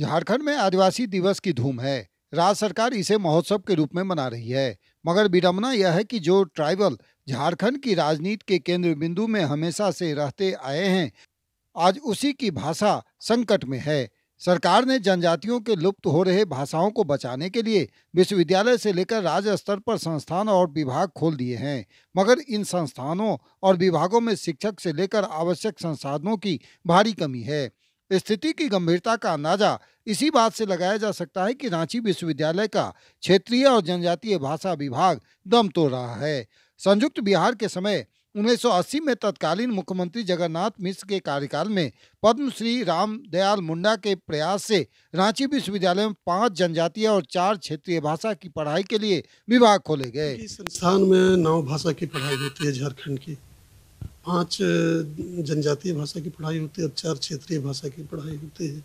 झारखंड में आदिवासी दिवस की धूम है राज्य सरकार इसे महोत्सव के रूप में मना रही है मगर विडम्बना यह है कि जो ट्राइबल झारखंड की राजनीति के केंद्र बिंदु में हमेशा से रहते आए हैं आज उसी की भाषा संकट में है सरकार ने जनजातियों के लुप्त हो रहे भाषाओं को बचाने के लिए विश्वविद्यालय से लेकर राज्य स्तर पर संस्थान और विभाग खोल दिए हैं मगर इन संस्थानों और विभागों में शिक्षक से लेकर आवश्यक संसाधनों की भारी कमी है स्थिति की गंभीरता का अंदाजा इसी बात से लगाया जा सकता है कि रांची विश्वविद्यालय का क्षेत्रीय और जनजातीय भाषा विभाग दम तोड़ रहा है संयुक्त बिहार के समय 1980 में तत्कालीन मुख्यमंत्री जगन्नाथ मिश्र के कार्यकाल में पद्मश्री राम दयाल मुंडा के प्रयास से रांची विश्वविद्यालय में पांच जनजातीय और चार क्षेत्रीय भाषा की पढ़ाई के लिए विभाग खोले गए संस्थान में नौ भाषा की पढ़ाई होती है झारखंड की पांच जनजातीय भाषा की पढ़ाई होती है और चार क्षेत्रीय भाषा की पढ़ाई होती है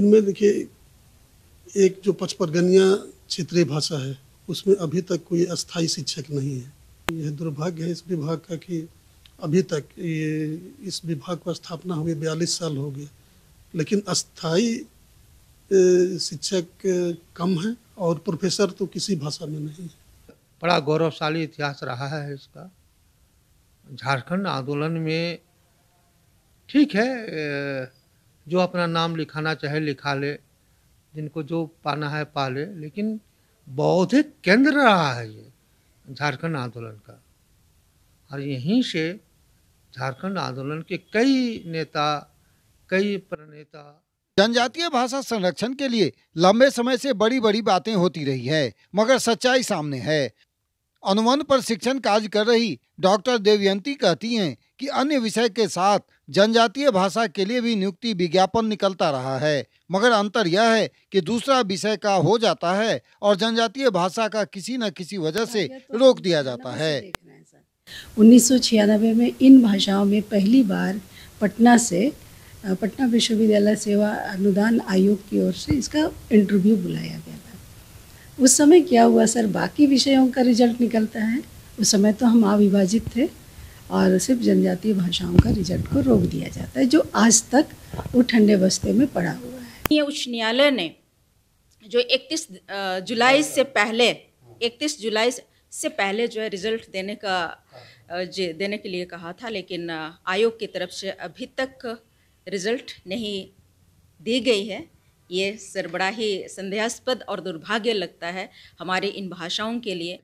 इनमें देखिए एक जो पचपरगनिया क्षेत्रीय भाषा है उसमें अभी तक कोई अस्थाई शिक्षक नहीं है यह दुर्भाग्य है इस विभाग का कि अभी तक ये इस विभाग को स्थापना हुई बयालीस साल हो गए लेकिन अस्थाई शिक्षक कम है और प्रोफेसर तो किसी भाषा में नहीं है बड़ा गौरवशाली इतिहास रहा है इसका झारखंड आंदोलन में ठीक है जो अपना नाम लिखाना चाहे लिखा ले जिनको जो पाना है पा ले लेकिन बौद्धिक केंद्र रहा है ये झारखंड आंदोलन का और यहीं से झारखंड आंदोलन के कई नेता कई प्रणेता जनजातीय भाषा संरक्षण के लिए लंबे समय से बड़ी बड़ी बातें होती रही है मगर सच्चाई सामने है अनुमान पर शिक्षण कार्य कर रही डॉक्टर देवयंती कहती हैं कि अन्य विषय के साथ जनजातीय भाषा के लिए भी नियुक्ति विज्ञापन निकलता रहा है मगर अंतर यह है कि दूसरा विषय का हो जाता है और जनजातीय भाषा का किसी न किसी वजह से हाँ, तो रोक दिया जाता है उन्नीस में इन भाषाओं में पहली बार पटना से पटना विश्वविद्यालय सेवा अनुदान आयोग की ओर से इसका इंटरव्यू बुलाया गया था उस समय क्या हुआ सर बाकी विषयों का रिजल्ट निकलता है उस समय तो हम अविभाजित थे और सिर्फ जनजातीय भाषाओं का रिजल्ट को रोक दिया जाता है जो आज तक वो ठंडे बस्ते में पड़ा हुआ है उच्च न्यायालय ने जो 31 जुलाई से पहले 31 जुलाई से पहले जो है रिजल्ट देने का देने के लिए कहा था लेकिन आयोग की तरफ से अभी तक रिजल्ट नहीं दी गई है ये बड़ा ही संदेहास्पद और दुर्भाग्य लगता है हमारे इन भाषाओं के लिए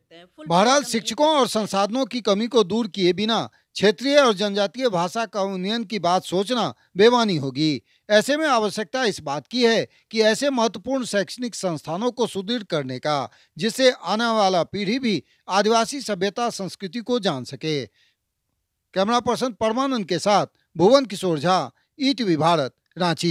बहरहाल शिक्षकों और संसाधनों की कमी को दूर किए बिना क्षेत्रीय और जनजातीय भाषा का उन्नयन की बात सोचना बेमानी होगी ऐसे में आवश्यकता इस बात की है कि ऐसे महत्वपूर्ण शैक्षणिक संस्थानों को सुदृढ़ करने का जिससे आने वाला पीढ़ी भी आदिवासी सभ्यता संस्कृति को जान सके कैमरा पर्सन परमानंद के साथ भुवन किशोर झा ई भारत रांची